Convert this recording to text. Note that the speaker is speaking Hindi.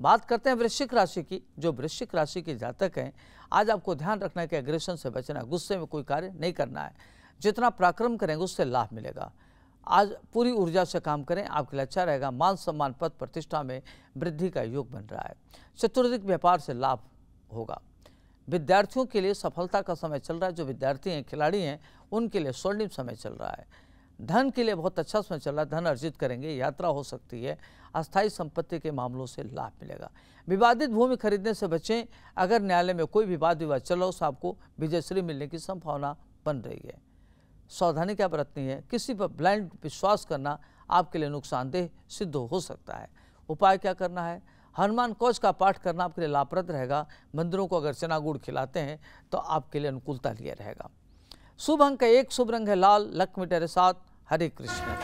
बात करते हैं वृश्चिक राशि की जो वृश्चिक राशि के जातक हैं आज आपको ध्यान रखना है कि एग्रेशन से बचना है गुस्से में कोई कार्य नहीं करना है जितना पराक्रम करेंगे उससे लाभ मिलेगा आज पूरी ऊर्जा से काम करें आपके लिए अच्छा रहेगा मान सम्मान पद प्रतिष्ठा में वृद्धि का योग बन रहा है चतुर्दिक व्यापार से लाभ होगा विद्यार्थियों के लिए सफलता का समय चल रहा है जो विद्यार्थी हैं खिलाड़ी हैं उनके लिए स्वर्णिम समय चल रहा है धन के लिए बहुत अच्छा समय चल रहा है धन अर्जित करेंगे यात्रा हो सकती है अस्थायी संपत्ति के मामलों से लाभ मिलेगा विवादित भूमि खरीदने से बचें अगर न्यायालय में कोई भी वाद विवाद चल रहा हो आपको विजयश्री मिलने की संभावना बन रही है सावधानी क्या बरतनी है किसी पर ब्लाइंड विश्वास करना आपके लिए नुकसानदेह सिद्ध हो सकता है उपाय क्या करना है हनुमान कौच का पाठ करना आपके लिए लाभप्रद रहेगा मंदिरों को अगर चना गुड़ खिलाते हैं तो आपके लिए अनुकूलता लिए रहेगा शुभ अंक एक शुभ रंग है लाल लक्ष्मी टेरे साथ Hare Krishna.